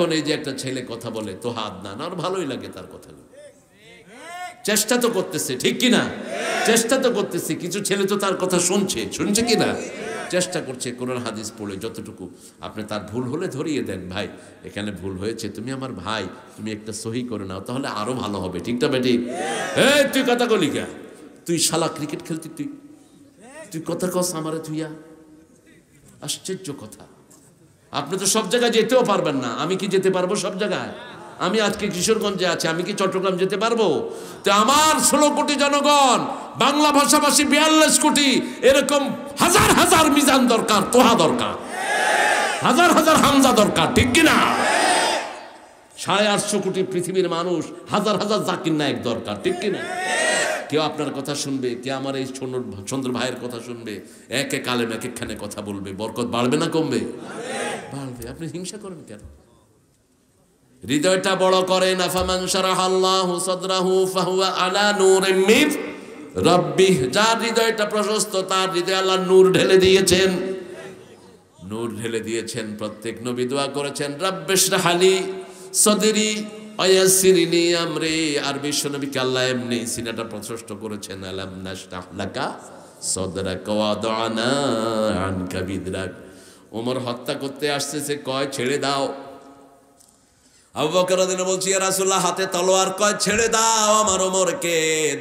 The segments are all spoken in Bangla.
এখন এই যে একটা ছেলে কথা বলে তো হাত না আর ভালোই লাগে তার কথাগুলো চেষ্টা তো করতেছে ঠিক কি না চেষ্টা তো করতেছে কিছু ছেলে তো তার কথা শুনছে শুনছে কি না চেষ্টা করছে কোরআন হাদিস পড়ে যতটুকু আপনি তার ভুল হলে ধরিয়ে দেন ভাই এখানে ভুল হয়েছে তুমি আমার ভাই তুমি একটা সহি করে নাও তাহলে আরো ভালো হবে ঠিক না বেটি হ্যাঁ তুই কথা কলি কে তুই শালা ক্রিকেট খেলতি তুই তুই কথা কস আমার তুইয়া আশ্চর্য কথা আপনি তো সব জায়গায় যেতেও পারবেন না আমি কি যেতে পারবো সব জায়গায় আমি আজকে কিশোরগঞ্জে আছি আমি কি চট্টগ্রাম যেতে পারবো তো আমার ষোলো কোটি জনগণ বাংলা ভাষাভাষী বিয়াল্লিশ কোটি এরকম হাজার হাজার মিজান দরকার তোহা দরকার হাজার হাজার হামজা দরকার ঠিক কিনা সাড়ে আটশো কোটি পৃথিবীর মানুষ হাজার হাজার জাকির নায়ক দরকার ঠিক কিনা কেউ আপনার কথা শুনবে কেউ আমার এই চন্দ্র ভাইয়ের কথা শুনবে এক এক আলেম এক একখানে কথা বলবে বরকত বাড়বে না কমবে বাড়বে আপনি হিংসা করবেন কেন হৃদয়টা বড় করে যার হৃদয়টা প্রশস্ত তার হৃদয় আল্লাহ নূর ঢেলে দিয়েছেন নূর ঢেলে দিয়েছেন প্রত্যেক নবী দোয়া করেছেন সদিরি আমরে আর আল্লাহ এমনি সিনাটা প্রশস্ত করেছেন আলাম নাশরাহ লাকা সদরাক দানা আনকা ওমর হত্যা করতে আসছে সে কয় ছেড়ে দাও আবু বকরদিন বলছি রাসুল্লাহ হাতে তলোয়ার কয় ছেড়ে দাও আমার ওমরকে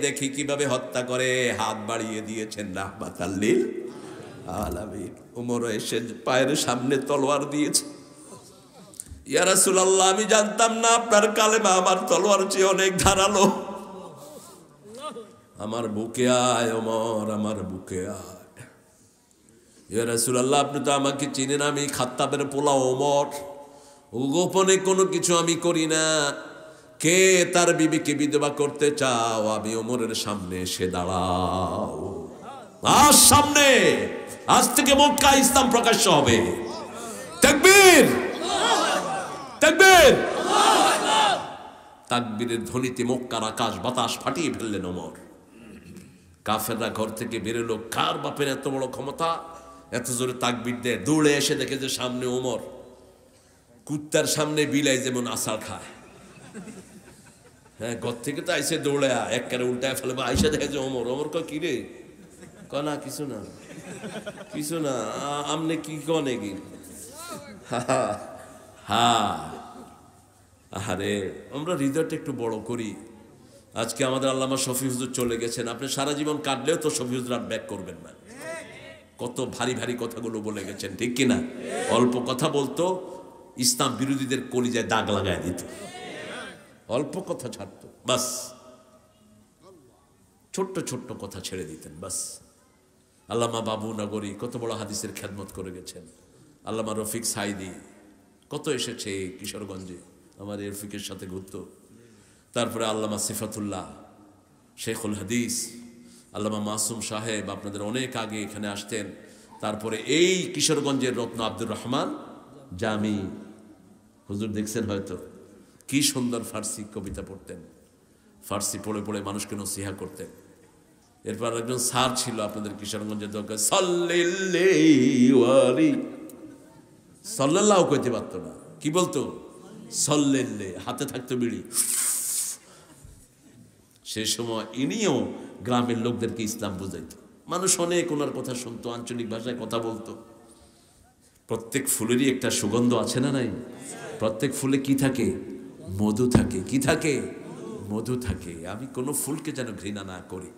দেখি কিভাবে হত্যা করে হাত বাড়িয়ে দিয়েছেন রাহবাত আল্লিল আলামিন ওমর এসে পায়ের সামনে তলোয়ার দিয়েছে ইয়ারাসুল্লাহ আমি জানতাম না আপনার কালেমা আমার তলোয়ার চেয়ে অনেক ধারালো আমার বুকে আয় ওমর আমার বুকে আয় ইয়া রাসুলাল্লাহ আপনি তো আমাকে চিনেন আমি খাত্তাবের পোলা ওমর গোপনে কোনো কিছু আমি করি না কে তার বিবিকে বিধবা করতে চাও আমি ওমরের সামনে এসে দাঁড়াও আর সামনে আজ থেকে মক্কা ইসলাম প্রকাশ্য হবে তাকবীর তাকবীর তাকবীরের ধ্বনিতে মক্কার আকাশ বাতাস ফাটিয়ে ফেললেন ওমর কাফেররা ঘর থেকে বেরোলো কার বাপের এত বড় ক্ষমতা এত জোরে তাকবির দেয় দৌড়ে এসে দেখে যে সামনে ওমর কুত্তার সামনে বিলাই যেমন আসার খায় হ্যাঁ ঘর থেকে তো আইসে দৌড়ে এক কারে উল্টায় ফেলে বা আইসে দেখে যে ওমর ওমর কি রে না কিছু না কিছু না আমনে কি কনে কি হা হা আমরা হৃদয়টা একটু বড় করি আজকে আমাদের আল্লামা শফি হুজুর চলে গেছেন আপনি সারা জীবন কাটলেও তো শফি হুজুর আর ব্যাক করবেন না কত ভারী ভারী কথাগুলো বলে গেছেন ঠিক কিনা অল্প কথা বলতো ইসলাম বিরোধীদের কলিজায় দাগ লাগায় দিত অল্প কথা ছাড়ত বাস ছোট্ট ছোট্ট কথা ছেড়ে দিতেন বাস আল্লামা বাবু নগরী কত বড় হাদিসের খেদমত করে গেছেন আল্লামা রফিক সাইদি কত এসেছে কিশোরগঞ্জে আমার রফিকের সাথে ঘুরত তারপরে আল্লামা সিফাতুল্লাহ শেখুল হাদিস আল্লামা মাসুম সাহেব আপনাদের অনেক আগে এখানে আসতেন তারপরে এই কিশোরগঞ্জের রত্ন আব্দুর রহমান জামি হুজুর দেখছেন হয়তো কি সুন্দর ফার্সি কবিতা পড়তেন ফার্সি পড়ে পড়ে মানুষকে নসিহা করতেন এরপর একজন স্যার ছিল আপনাদের কিশোরগঞ্জের দরকার সল্লাহ সল্লাল্লাহ কইতে পারতো না কি বলতো সল্লেল্লে হাতে থাকতো বিড়ি সেই সময় ইনিও গ্রামের লোকদেরকে ইসলাম বুঝাইত মানুষ অনেক ওনার কথা শুনতো আঞ্চলিক ভাষায় কথা বলতো প্রত্যেক ফুলেরই একটা সুগন্ধ আছে না নাই প্রত্যেক ফুলে কি থাকে মধু থাকে কি থাকে মধু থাকে আমি কোনো ফুলকে যেন ঘৃণা না করি